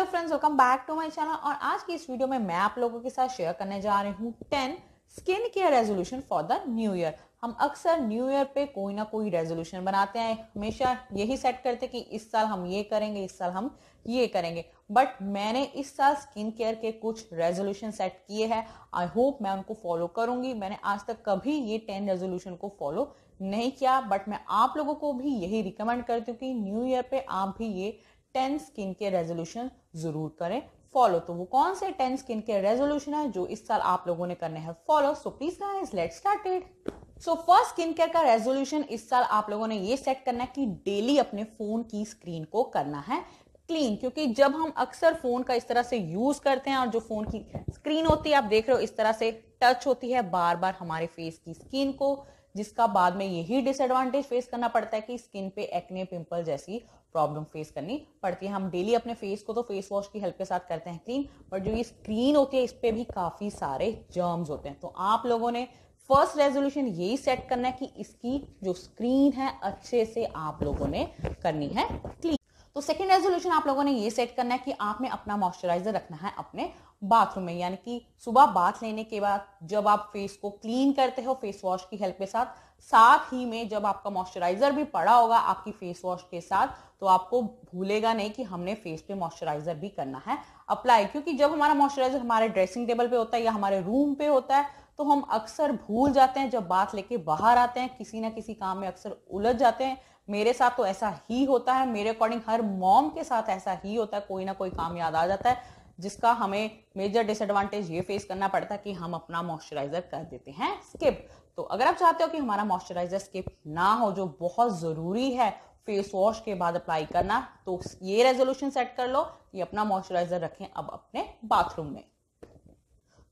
hello friends welcome back to my channel और आज की इस वीडियो में मैं आप लोगों के साथ शेयर करने जा रही हूँ ten skin care resolution for the new year हम अक्सर न्यू ईयर पे कोई ना कोई रेजोल्यूशन बनाते हैं हमेशा यही सेट करते हैं कि इस साल हम ये करेंगे इस साल हम ये करेंगे बट मैंने इस साल स्किन केयर के कुछ रेजोल्यूशन सेट किए हैं आई होप मैं उनको फॉलो करूंगी मैंने आज तक कभी ये टेन रेजोल्यूशन को फॉलो नहीं किया बट मैं आप लोगों को भी यही रिकमेंड करती हूँ कि न्यू ईयर पे आप भी ये टेन स्किन के रेजोल्यूशन जरूर करें फॉलो तो वो कौन से टेन स्किन के रेजोल्यूशन है जो इस साल आप लोगों ने करने हैं follow so please guys let started so first skin care का रेजोल्यूशन इस साल आप लोगों ने ये सेट करना है कि डेली अपने फोन की स्क्रीन को करना है क्लीन क्योंकि जब हम अक्सर फोन का इस तरह से यूज करते हैं और जो फोन की स्क्रीन होती है आप देख रहे हो इस तरह से टच होती है बार बार हमारे फेस की स्किन को जिसका बाद में यही डिसएडवांटेज फेस करना पड़ता है कि स्किन पे एक्ने पिंपल जैसी प्रॉब्लम फेस करनी पड़ती है हम डेली अपने फेस को तो फेस वॉश की हेल्प के साथ करते हैं क्लीन बट जो ये स्क्रीन होती है इस पर भी काफ़ी सारे जर्म्स होते हैं तो आप लोगों ने फर्स्ट रेजोल्यूशन यही सेट करना है कि इसकी जो स्क्रीन है अच्छे से आप लोगों ने करनी है क्लीन तो सेकेंड रेजोल्यूशन आप लोगों ने ये सेट करना है कि आपने अपना मॉइस्चराइजर रखना है अपने बाथरूम में यानी कि सुबह बाथ लेने के बाद जब आप फेस को क्लीन करते हो फेस वॉश की हेल्प के साथ साथ ही में जब आपका मॉइस्चराइजर भी पड़ा होगा आपकी फेस वॉश के साथ तो आपको भूलेगा नहीं कि हमने फेस पे मॉइस्चराइजर भी करना है अप्लाई क्योंकि जब हमारा मॉइस्चराइजर हमारे ड्रेसिंग टेबल पे होता है या हमारे रूम पे होता है तो हम अक्सर भूल जाते हैं जब बात लेके बाहर आते हैं किसी ना किसी काम में अक्सर उलझ जाते हैं मेरे साथ तो ऐसा ही होता है मेरे अकॉर्डिंग हर मॉम के साथ ऐसा ही होता है कोई ना कोई काम याद आ जाता है जिसका हमें मेजर डिसएडवांटेज ये फेस करना पड़ता है कि हम अपना मॉइस्चराइजर कर देते हैं स्किप तो अगर आप चाहते हो कि हमारा मॉइस्चराइजर स्किप ना हो जो बहुत ज़रूरी है फेस वॉश के बाद अप्लाई करना तो ये रेजोल्यूशन सेट कर लो कि अपना मॉइस्चराइजर रखें अब अपने बाथरूम में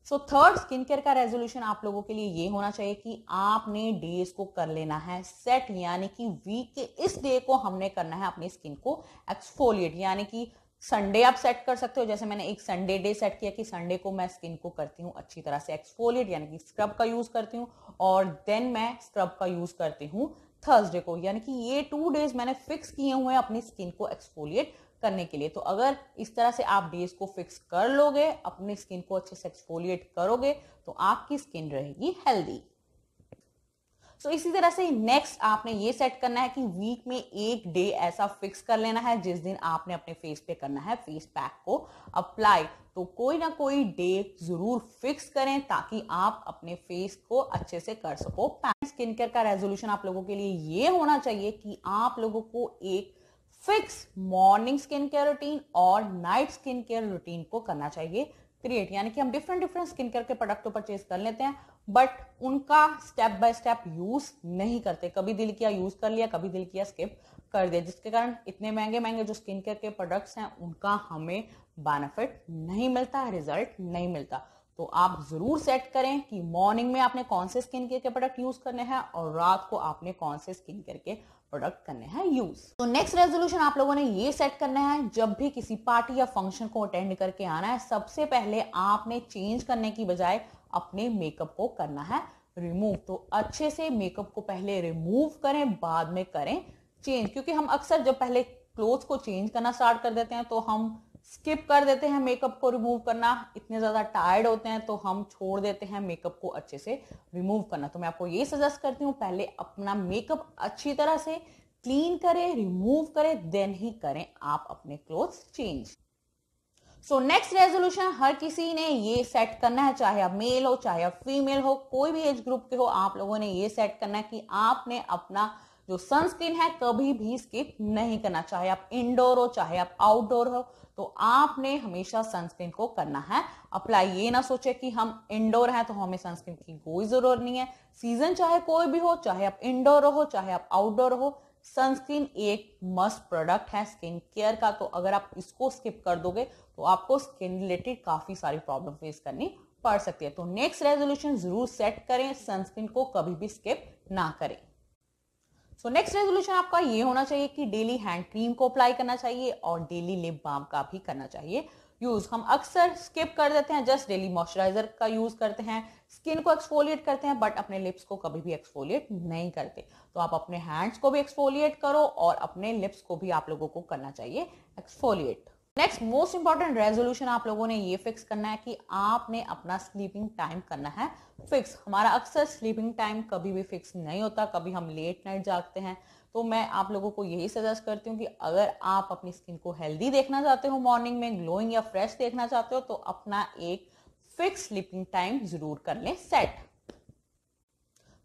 सो थर्ड स्किन केयर का रेजोल्यूशन आप लोगों के लिए ये होना चाहिए कि आपने डेज को कर लेना है सेट यानी कि वीक के इस डे को हमने करना है अपनी स्किन को एक्सफोलिएट यानी कि संडे आप सेट कर सकते हो जैसे मैंने एक संडे डे सेट किया कि संडे को मैं स्किन को करती हूँ अच्छी तरह से एक्सफोलिएट यानी कि स्क्रब का यूज़ करती हूँ और देन मैं स्क्रब का यूज़ करती हूँ थर्सडे को यानी कि ये टू डेज मैंने फिक्स किए हुए हैं अपनी स्किन को एक्सफोलिएट करने के लिए तो अगर इस तरह से आप डेज को फिक्स कर लोगे अपनी स्किन को अच्छे से एक्सफोलिएट करोगे तो आपकी स्किन रहेगी हेल्दी सो so, इसी तरह से नेक्स्ट आपने ये सेट करना है कि वीक में एक डे ऐसा फिक्स कर लेना है जिस दिन आपने अपने फेस पे करना है फेस पैक को अप्लाई तो कोई ना कोई डे जरूर फिक्स करें ताकि आप अपने फेस को अच्छे से कर सको स्किन केयर का रेजोल्यूशन आप लोगों के लिए ये होना चाहिए कि आप लोगों को एक fix morning skin care routine और नाइट स्किन केयर रूटीन को करना चाहिए क्रिएट यानी कि हम डिफरेंट डिफरेंट स्किन केयर के प्रोडक्ट तो परचेज कर लेते हैं बट उनका स्टेप बाय स्टेप यूज नहीं करते कभी दिल किया यूज कर लिया कभी दिल किया स्किप कर दिया जिसके कारण इतने महंगे महंगे जो स्किन केयर के प्रोडक्ट्स हैं उनका हमें बेनिफिट नहीं मिलता रिजल्ट नहीं मिलता तो आप जरूर सेट करें कि मॉर्निंग में आपने कौन से स्किन केयर के प्रोडक्ट यूज करने हैं और रात को आपने कौन से स्किन केयर के प्रोडक्ट करने हैं यूज तो नेक्स्ट रेजोल्यूशन आप लोगों ने ये सेट करना है जब भी किसी पार्टी या फंक्शन को अटेंड करके आना है सबसे पहले आपने चेंज करने की बजाय अपने मेकअप को करना है रिमूव तो अच्छे से मेकअप को पहले रिमूव करें बाद में करें चेंज क्योंकि हम अक्सर जब पहले क्लोथ को चेंज करना स्टार्ट कर देते हैं तो हम स्किप कर देते हैं मेकअप को रिमूव करना इतने ज़्यादा टायर्ड होते हैं तो हम छोड़ देते हैं मेकअप को अच्छे से रिमूव करना तो मैं आपको ये सजेस्ट करती हूँ पहले अपना मेकअप अच्छी तरह से क्लीन करें रिमूव करें देन ही करें आप अपने cloth change so next resolution हर किसी ने ये सेट करना है चाहे आप मेल हो चाहे आप फीमेल हो कोई भी एज ग्रुप के हो आप लोगों ने ये सेट करना है कि आपने अपना जो सनस्क्रीन है कभी भी स्किप नहीं करना चाहे आप इंडोर हो चाहे आप आउटडोर हो तो आपने हमेशा सनस्क्रीन को करना है अप्लाई ये ना सोचे कि हम इंडोर हैं तो हमें सनस्क्रीन की कोई जरूरत नहीं है सीजन चाहे कोई भी हो चाहे आप इंडोर हो चाहे आप आउटडोर हो सनस्क्रीन एक मस्ट प्रोडक्ट है स्किन केयर का तो अगर आप इसको स्किप कर दोगे तो आपको स्किन रिलेटेड काफी सारी प्रॉब्लम फेस करनी पड़ सकती है तो नेक्स्ट रेजोल्यूशन जरूर सेट करें सनस्क्रीन को कभी भी स्किप ना करें सो नेक्स्ट रेजोल्यूशन आपका ये होना चाहिए कि डेली हैंड क्रीम को अप्लाई करना चाहिए और डेली लिप बाम का भी करना चाहिए यूज हम अक्सर स्किप कर देते हैं जस्ट डेली मॉइस्चराइजर का यूज करते हैं स्किन को एक्सफोलिएट करते हैं बट अपने लिप्स को कभी भी एक्सफोलिएट नहीं करते तो आप अपने हैंड्स को भी एक्सफोलिएट करो और अपने लिप्स को भी आप लोगों को करना चाहिए exfoliate next most important resolution आप लोगों ने ये फिक्स करना है कि आपने अपना स्लीपिंग टाइम करना है फिक्स हमारा अक्सर स्लीपिंग टाइम कभी भी फिक्स नहीं होता कभी हम लेट नाइट जागते हैं तो मैं आप लोगों को यही सजेस्ट करती हूँ कि अगर आप अपनी स्किन को हेल्दी देखना चाहते हो मॉर्निंग में ग्लोइंग या फ्रेश देखना चाहते हो तो अपना एक फिक्स स्लीपिंग टाइम जरूर कर लें सेट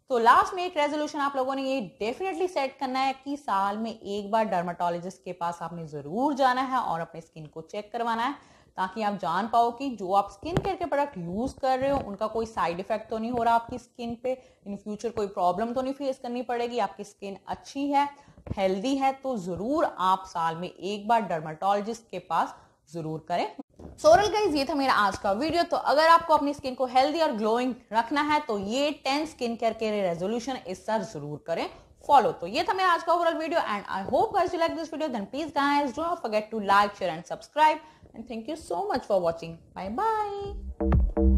तो लास्ट में एक रेजोल्यूशन आप लोगों ने ये डेफिनेटली सेट करना है कि साल में एक बार डर्माटोलॉजिस्ट के पास आपने ज़रूर जाना है और अपने स्किन को चेक करवाना है ताकि आप जान पाओ कि जो आप स्किन केयर के प्रोडक्ट यूज़ कर रहे हो उनका कोई साइड इफेक्ट तो नहीं हो रहा आपकी स्किन पे इन फ्यूचर कोई प्रॉब्लम तो नहीं फेस करनी पड़ेगी आपकी स्किन अच्छी है हेल्दी है तो ज़रूर आप साल में एक बार डर्माटोलॉजिस्ट के पास ज़रूर करें सोरल गाइज ये था मेरा आज का वीडियो तो अगर आपको अपनी स्किन को हेल्दी और ग्लोइंग रखना है तो ये टेन स्किन केयर के रेजोल्यूशन इस साल जरूर करें फॉलो तो ये था मेरा आज का overall video and I hope guys you like this video then please guys do forget to like share and subscribe and thank you so much for watching bye bye